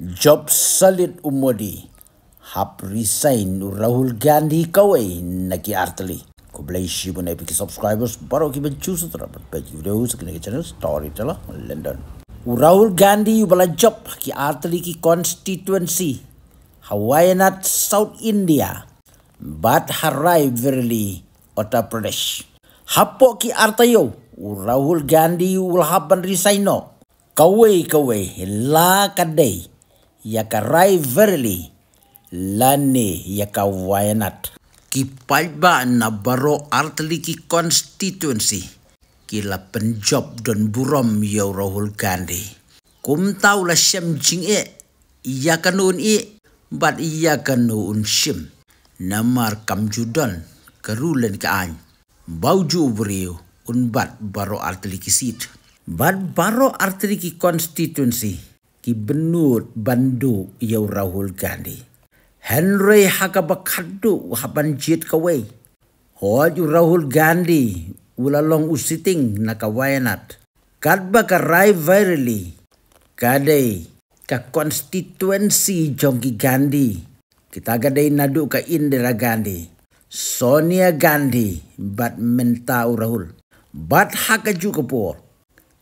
Job salit umodi hap resign Rahul Gandhi kawai naki artli. Ko blay shibu eh, naipi ki subscribers baro ki ben chusu tara but pe video sa ke channel story storyteller London. Rahul Gandhi bala job ki artli ki constituency Hawaii nat South India but harai verily Uttar Pradesh. Hapo ki artayo Rahul Gandhi ul hap ben resign no. Kawai kawai la kadai yaka rai verli lani yaka wayanat. Ki paiba na baro artli ki constituency ki la penjob don burom yau Rahul Gandhi. Kum tau la siam jing e, iya kanun e, bat iya kanun siam. Namar kam judon kerulen ke an. Bauju beriu un bat baro artli ki sit. Bat baro artli ki constituency gibenut bandu yo Rahul Gandhi. Henry haka bakadu haban jit kawai. Hoj Rahul Gandhi long usiting nakawayanat. Kadba ka rai virally. Kadai ka konstituensi jongki Gandhi. Kita gadai nadu ka Indira Gandhi. Sonia Gandhi bat menta Rahul. Bat haka juga po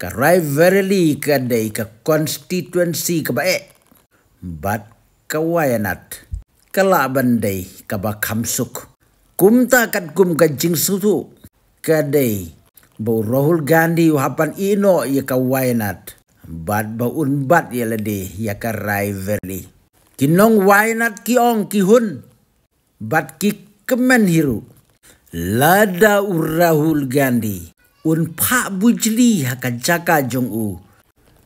ka rivalry ka dei ka constituency ka ba e bat ka wayanat ka laban dei ka ba kamsuk kum ta kat kum ka jing su tu ka dei bo rahul gandhi u hapan ino ye ka wayanat bat ba un bat ye le dei ya ka rivalry kinong wayanat ki ong ki hun bat ki kemen hiru lada urahul gandhi un pak bujli akan jaga jong u.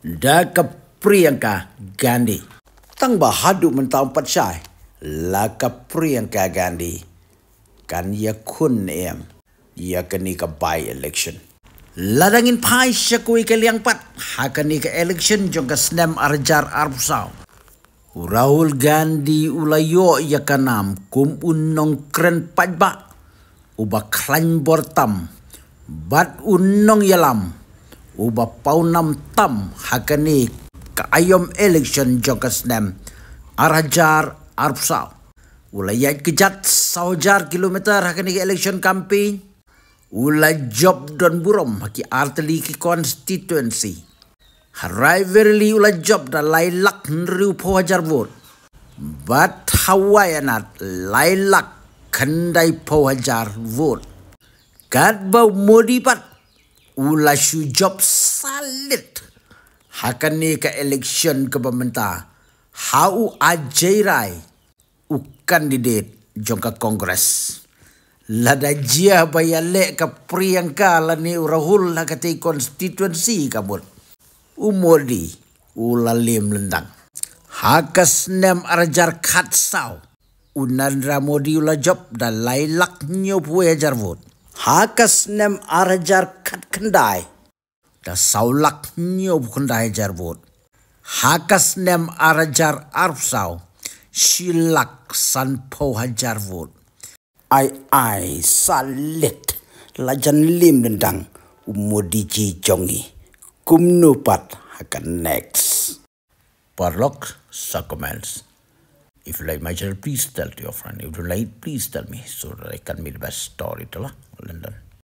Da ke priyangka gandhi. Tang bahadu mentang pat syai. La ke priyangka gandhi. Kan ya kun em. Ya kini ke by election. Ladangin pai syakui ke liang pat. Hakani ke election jong ke snem arjar arpusau. Rahul Gandhi ulayo ya kanam kum unong kren pajba. Uba klan bortam bat unong yalam uba paunam tam hakani kaayom election jokas nem arajar arpsaw ulayat kejat saujar kilometer hakani election campaign ula job don burom haki arteli ki constituency harai verily job da lailak nru pohajar vot bat hawayanat lailak kandai pohajar vote kat bau modipat ula shu job salit hakan ni ka election ke pemerintah hau ajairai ukan di det jongka kongres lada jia bayale ke priyanka la ni rahul la ka constituency ka bot umodi ula lim lendang hakas nem arjar khatsau unan ramodi ula job dan lailak nyopu ajar vote hakasnem arajar katkandai da saulak nyob kundai jarvot hakasnem arajar arpsau shilak san po hajarvot ai ai salit lajan lim dendang umodiji jongi kumnupat hakan next Parlok Sacraments if you like my channel please tell to your friend if you like please tell me so that i can be the best storyteller in london